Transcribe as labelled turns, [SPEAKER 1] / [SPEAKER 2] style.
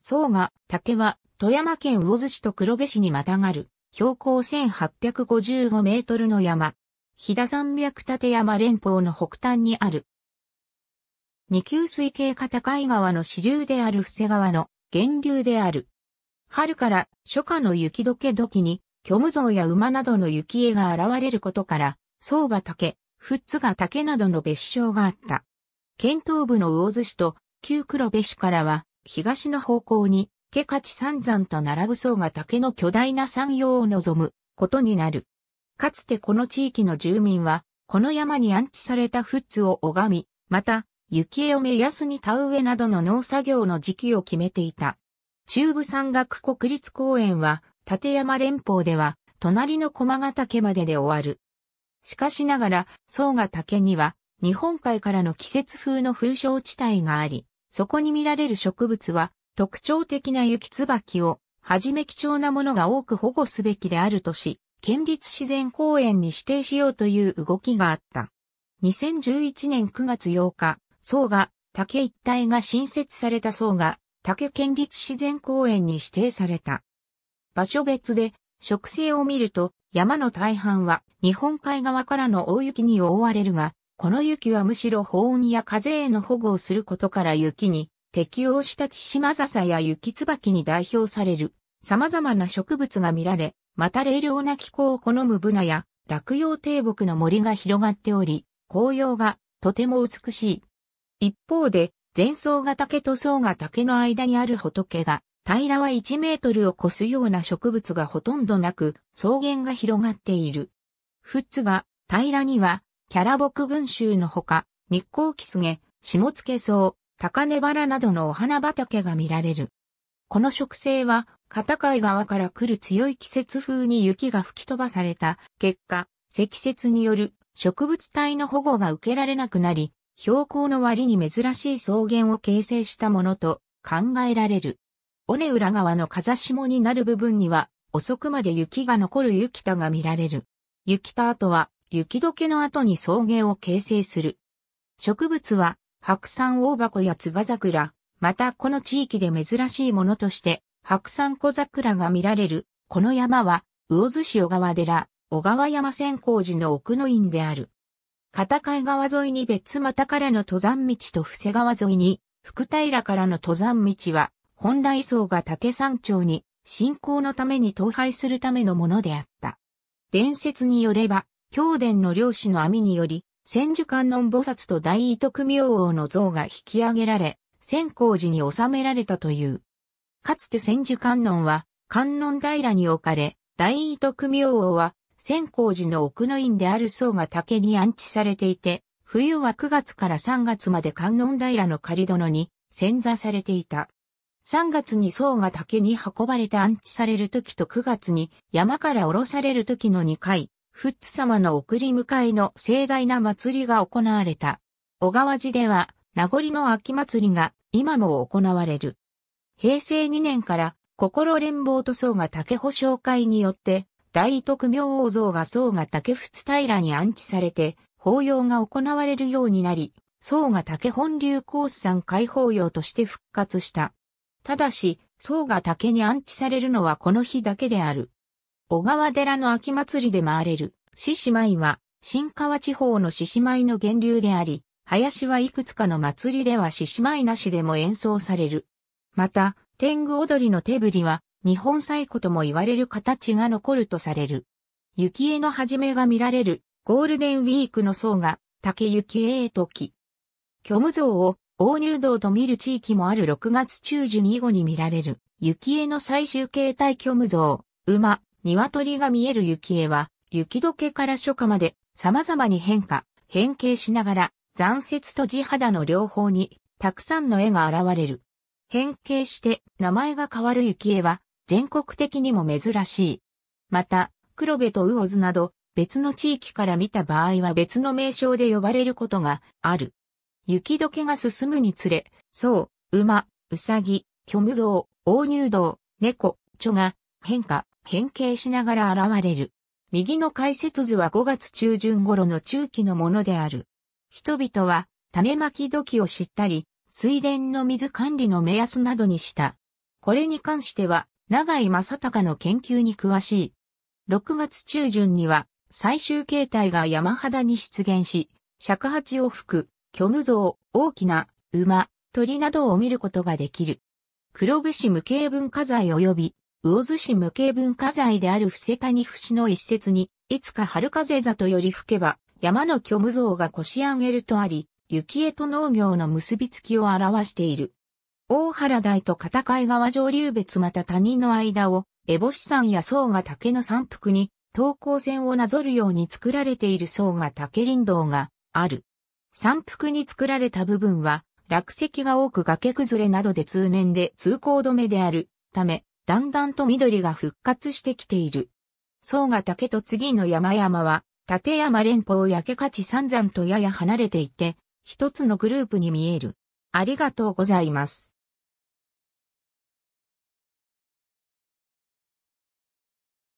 [SPEAKER 1] 層が竹は富山県魚津市と黒部市にまたがる標高1855メートルの山。飛騨山脈立山連峰の北端にある。二級水系片海川の支流である伏せ川の源流である。春から初夏の雪解け時に虚無像や馬などの雪絵が現れることから、相場竹、富津が竹などの別称があった。県東部の魚津市と旧黒部市からは東の方向に、ケカチ三山と並ぶ層が竹の巨大な産業を望むことになる。かつてこの地域の住民は、この山に安置された津を拝み、また、雪絵を目安に田植えなどの農作業の時期を決めていた。中部山岳国立公園は、立山連峰では、隣の駒ヶ岳までで終わる。しかしながら、総ヶ岳には、日本海からの季節風の風潮地帯があり、そこに見られる植物は、特徴的な雪椿を、はじめ貴重なものが多く保護すべきであるとし、県立自然公園に指定しようという動きがあった。2011年9月8日、層が竹一帯が新設された層が竹県立自然公園に指定された。場所別で植生を見ると山の大半は日本海側からの大雪に覆われるがこの雪はむしろ保温や風への保護をすることから雪に適応した千島笹や雪椿に代表される様々な植物が見られ、また冷涼な気候を好むブナや落葉低木の森が広がっており、紅葉がとても美しい。一方で、前層が竹と層が竹の間にある仏が、平らは1メートルを超すような植物がほとんどなく、草原が広がっている。富津が平らにはキャラボク群衆のほか、日光キスゲ、下付草、高根原などのお花畑が見られる。この植生は、片貝側から来る強い季節風に雪が吹き飛ばされた結果、積雪による植物体の保護が受けられなくなり、標高の割に珍しい草原を形成したものと考えられる。尾根裏側の風下になる部分には、遅くまで雪が残る雪田が見られる。雪田跡は、雪解けの後に草原を形成する。植物は、白山大箱や津賀桜、またこの地域で珍しいものとして、白山小桜が見られる、この山は、魚津市小川寺、小川山千光寺の奥の院である。片貝川沿いに別又からの登山道と伏瀬川沿いに、福平からの登山道は、本来層が竹山町に、信仰のために倒廃するためのものであった。伝説によれば、京殿の漁師の網により、千手観音菩薩と大糸組王王の像が引き上げられ、千光寺に収められたという。かつて千手観音は、観音平に置かれ、大糸組王は、千光寺の奥の院である僧が竹に安置されていて、冬は9月から3月まで観音平の仮殿に潜座されていた。3月に僧が竹に運ばれて安置される時と9月に山から降ろされる時の2回、フッツ様の送り迎えの盛大な祭りが行われた。小川寺では、名残の秋祭りが今も行われる。平成2年から心連合と僧が竹保障会によって、大徳明王像が僧が竹仏平に安置されて、法要が行われるようになり、僧が竹本流さ山開放用として復活した。ただし、僧が竹に安置されるのはこの日だけである。小川寺の秋祭りで回れる、獅子舞は、新川地方の獅子舞の源流であり、林はいくつかの祭りでは獅子舞なしでも演奏される。また、天狗踊りの手振りは、日本最古とも言われる形が残るとされる。雪絵の始めが見られる、ゴールデンウィークの層が、竹雪絵時。虚無像を、大入道と見る地域もある6月中旬以後に見られる、雪絵の最終形態虚無像、馬、鶏が見える雪絵は、雪解けから初夏まで様々に変化、変形しながら、残雪と地肌の両方に、たくさんの絵が現れる。変形して名前が変わる雪絵は、全国的にも珍しい。また、黒部と魚津など、別の地域から見た場合は別の名称で呼ばれることがある。雪解けが進むにつれ、そう、馬、うさぎ、虚無像、大乳道、猫、蝶が変化、変形しながら現れる。右の解説図は5月中旬頃の中期のものである。人々は種まき時を知ったり、水田の水管理の目安などにした。これに関しては、長井正隆の研究に詳しい。6月中旬には、最終形態が山肌に出現し、尺八を吹く、虚無像、大きな、馬、鳥などを見ることができる。黒部市無形文化財及び魚津市無形文化財である伏せ谷節の一節に、いつか春風座とより吹けば、山の虚無像が腰上げるとあり、雪へと農業の結びつきを表している。大原台と片貝川上流別また谷の間を、烏帽子山や層が竹の山腹に、東高線をなぞるように作られている層が竹林道がある。山腹に作られた部分は、落石が多く崖崩れなどで通年で通行止めであるため、だんだんと緑が復活してきている。層が竹と次の山々は、立山連峰焼け勝ち散々とやや離れていて、一つのグループに見える。ありがとうございます。